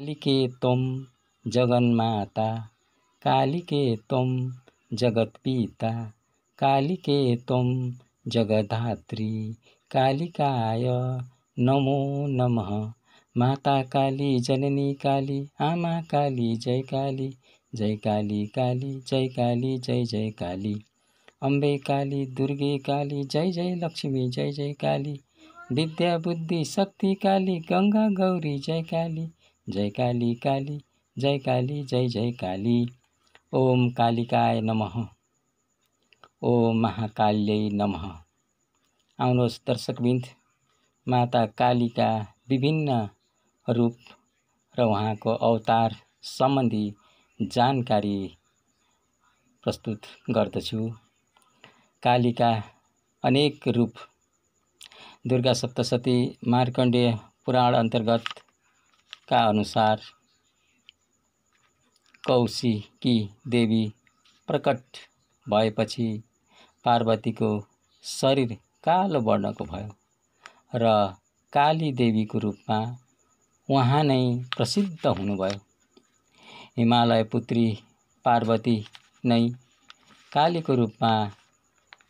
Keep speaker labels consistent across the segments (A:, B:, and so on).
A: कालिके के तुम जगन माता काली के तुम जगत पिता काली तुम जगधात्री कालिकाय नमो नमः माता काली जननी काली आमा काली जय काली जय काली काली जय काली जय जय काली अम्बे काली दुर्गे काली जय जय लक्ष्मी जय जय काली विद्या बुद्धि शक्ति काली गंगा गौरी जय काली जय काली काली जय काली जय जय काली ओम कालिकाय नम ओम महाकाल्यै नम आउनुहोस् दर्शकविन्द माता कालीका विभिन्न रूप र उहाँको अवतार सम्बन्धी जानकारी प्रस्तुत गर्दछु कालीका अनेक रूप दुर्गा सप्तशती मार्कण्डेय पुराण अन्तर्गत का अनुसार कौशिकी देवी प्रकट भएपछि पार्वतीको शरीर कालो वर्णको भयो र काली देवीको रूपमा उहाँ नै प्रसिद्ध हुनुभयो हिमालय पुत्री पार्वती नै कालीको रूपमा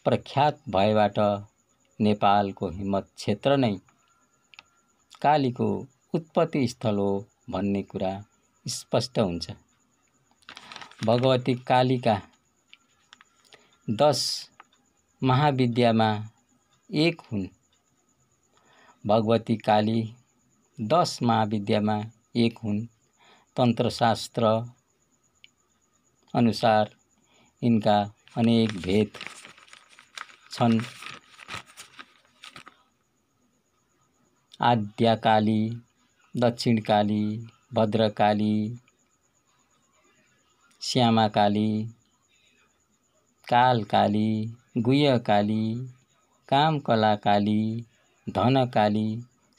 A: प्रख्यात भएबाट नेपालको हिम्मत क्षेत्र नै कालीको उत्पत्ति स्थल हो भन्ने कुरा स्पष्ट हुन्छ भगवती कालीका दस महाविद्यामा एक हुन् भगवती काली दस महाविद्यामा एक हुन् तन्त्रशास्त्र अनुसार यिनका अनेक भेद छन् आद्याकाली दक्षिणकाली भद्रकाली श्यामाकाली कालकाली गुह्यकाली कामकलाकाली धनकाली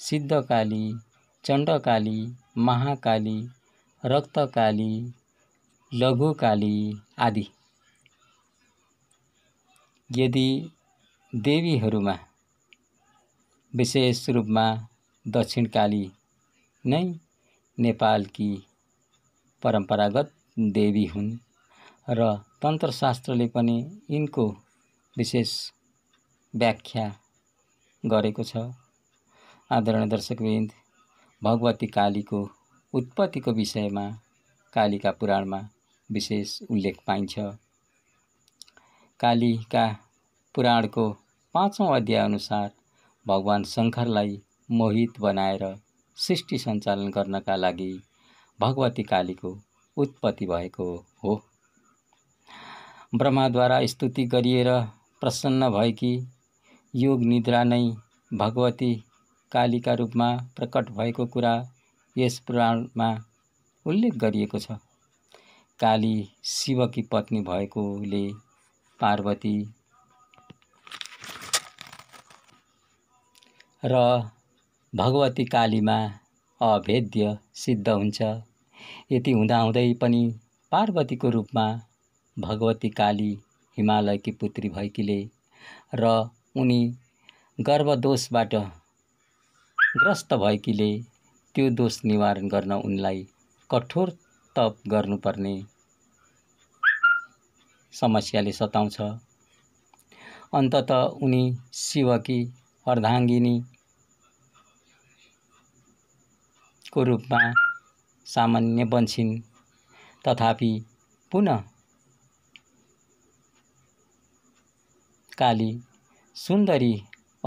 A: सिद्धकाली चण्डकाली महाकाली रक्तकाली लघुकाली आदि यदि देवीहरूमा विशेष रूपमा दक्षिणकाली नै नेपालकी परम्परागत देवी हुन् र तन्त्रशास्त्रले पनि यिनको विशेष व्याख्या गरेको छ आदरणीय दर्शकवृन्द भगवती कालीको उत्पत्तिको विषयमा कालीका पुराणमा विशेष उल्लेख पाइन्छ कालीका पुराणको पाँचौँ अध्यायअनुसार भगवान् शङ्करलाई मोहित बनाएर सृष्टि सञ्चालन गर्नका लागि भगवती कालीको उत्पत्ति भएको हो ब्रह्माद्वारा स्तुति गरिएर प्रसन्न भएकी योग निद्रा नै भगवती कालीका रूपमा प्रकट भएको कुरा यस पुराणमा उल्लेख गरिएको छ काली शिवकी पत्नी भएकोले पार्वती र भगवती कालीमा अभेद्य सिद्ध हुन्छ यति हुँदाहुँदै पनि पार्वतीको रूपमा भगवती काली हिमालयकी पुत्री भएकीले र उनी गर्भदोषबाट ग्रस्त भएकीले त्यो दोष निवारण गर्न उनलाई कठोर तप गर्नुपर्ने समस्याले सताउँछ अन्तत उनी शिवकी अर्धाङ्गिनी को रूपमा सामान्य बन्छिन् तथापि पुनः काली सुन्दरी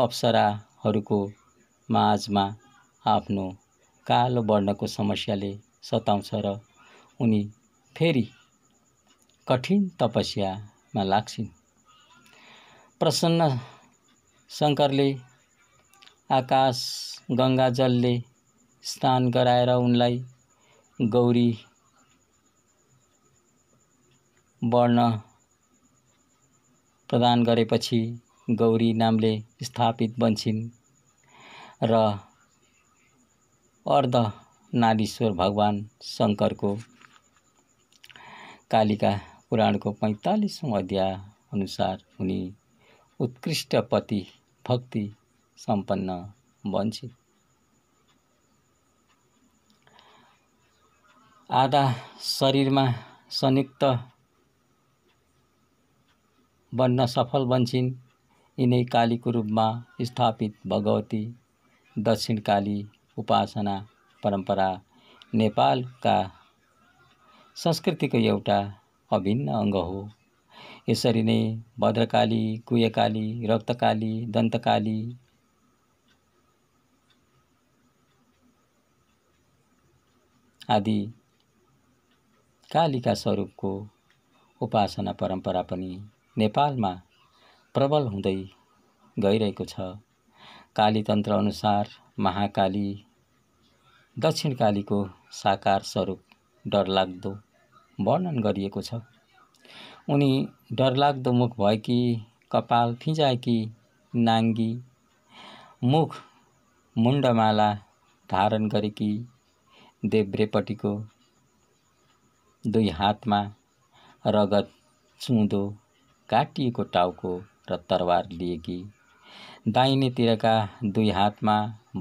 A: अप्सराहरूको माझमा आफ्नो कालो वर्णको समस्याले सताउँछ र उनी फेरि कठिन तपस्यामा लाग्छिन् प्रसन्न शङ्करले आकाश गङ्गाजलले स्नान गराएर उनलाई गौरी वर्ण प्रदान गरेपछि गौरी नामले स्थापित बन्छिन् र अर्ध नारीश्वर भगवान् शङ्करको कालिका पुराणको पैँतालिसौँ अध्याय अनुसार उनी उत्कृष्ट पति भक्ति सम्पन्न बन्छन् आधा शरीरमा संयुक्त बन्न सफल बन्छन् यिनै कालीको रूपमा स्थापित भगवती दक्षिणकाली उपासना परम्परा नेपालका संस्कृतिको एउटा अभिन्न अङ्ग हो यसरी नै भद्रकाली कुयकाली रक्तकाली दन्तकाली आदि कालिका स्वरूपको उपासना परम्परा पनि नेपालमा प्रबल हुँदै गइरहेको छ कालीतन्त्र अनुसार महाकाली दक्षिण कालीको साकार स्वरूप डरलाग्दो वर्णन गरिएको छ उनी डरलाग्दो मुख भएकी कपाल फिजाएकी नाङ्गी मुख मुण्डमाला धारण गरेकी देब्रेपट्टिको दुई हातमा रगत चुँदो काटिएको टाउको र तरवार लिएकी दाहिनेतिरका दुई हातमा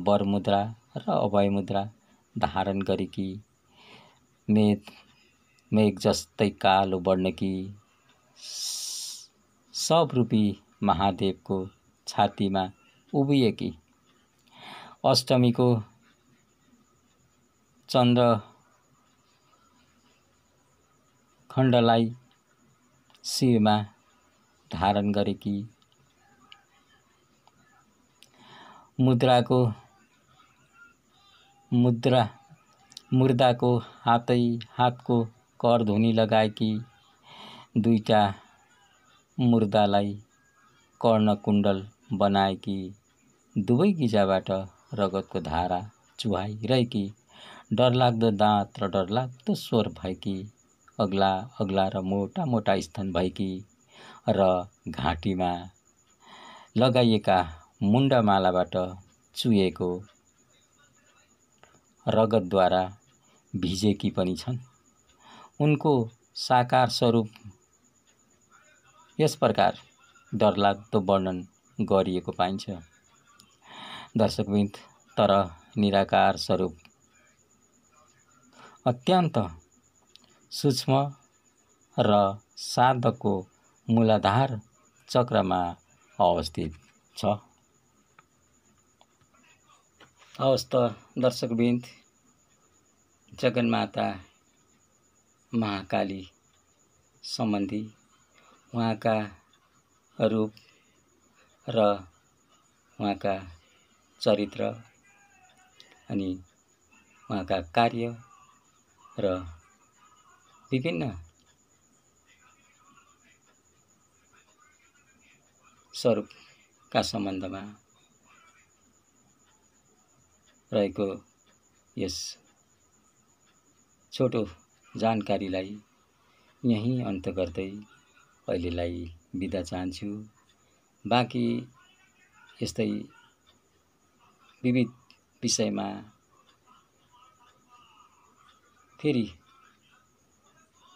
A: वरमुद्रा र अभयमुद्रा मुद्रा धारण गरेकी मेघ मेघ जस्तै कालो सब रूपी महादेवको छातीमा उभिएकी अष्टमीको चन्द्र खण्डलाई शिरमा धारण गरेकी मुद्राको मुद्रा मुर्दाको हातै हातको कर धुनी लगाएकी दुईटा मुर्दालाई कर्णकुण्डल बनाएकी दुवै गिजाबाट रगतको धारा चुहाइरहेकी डरलाग्दो दाँत र डरलाग्दो स्वर भएकी अग्ला अग्ला र मोटा मोटा स्थान भएकी र घाँटीमा लगाइएका मुन्डामालाबाट चुएको रगतद्वारा भिजेकी पनि छन् उनको साकार स्वरूप यस प्रकार डरलाग्दो वर्णन गरिएको पाइन्छ दर्शकविन्द तर निराकार स्वरूप अत्यन्त सूक्ष्म र शार्दको मूलाधार चक्रमा अवस्थित छ हवस् त दर्शकबिन्द जगन्माता महाकाली सम्बन्धी उहाँका रूप र उहाँका चरित्र अनि उहाँका कार्य र विभिन्न स्वरूपका सम्बन्धमा रहेको यस छोटो जानकारीलाई यहीँ अन्त गर्दै अहिलेलाई बिदा चाहन्छु बाँकी यस्तै विविध विषयमा फेरि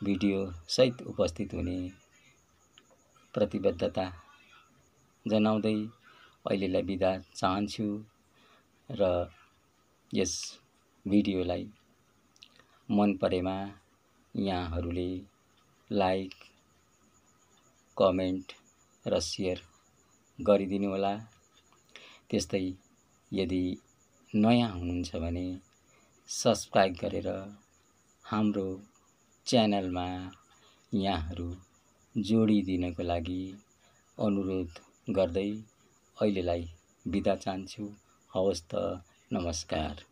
A: सहित उपस्थित हुने प्रतिबद्धता जनाउँदै अहिलेलाई बिदा चाहन्छु र यस भिडियोलाई मन परेमा यहाँहरूले लाइक कमेन्ट र सेयर होला त्यस्तै यदि नयाँ हुनुहुन्छ भने सब्सक्राइब गरेर हाम्रो च्यानलमा यहाँहरू जोडिदिनको लागि अनुरोध गर्दै अहिलेलाई बिदा चाहन्छु हवस् त नमस्कार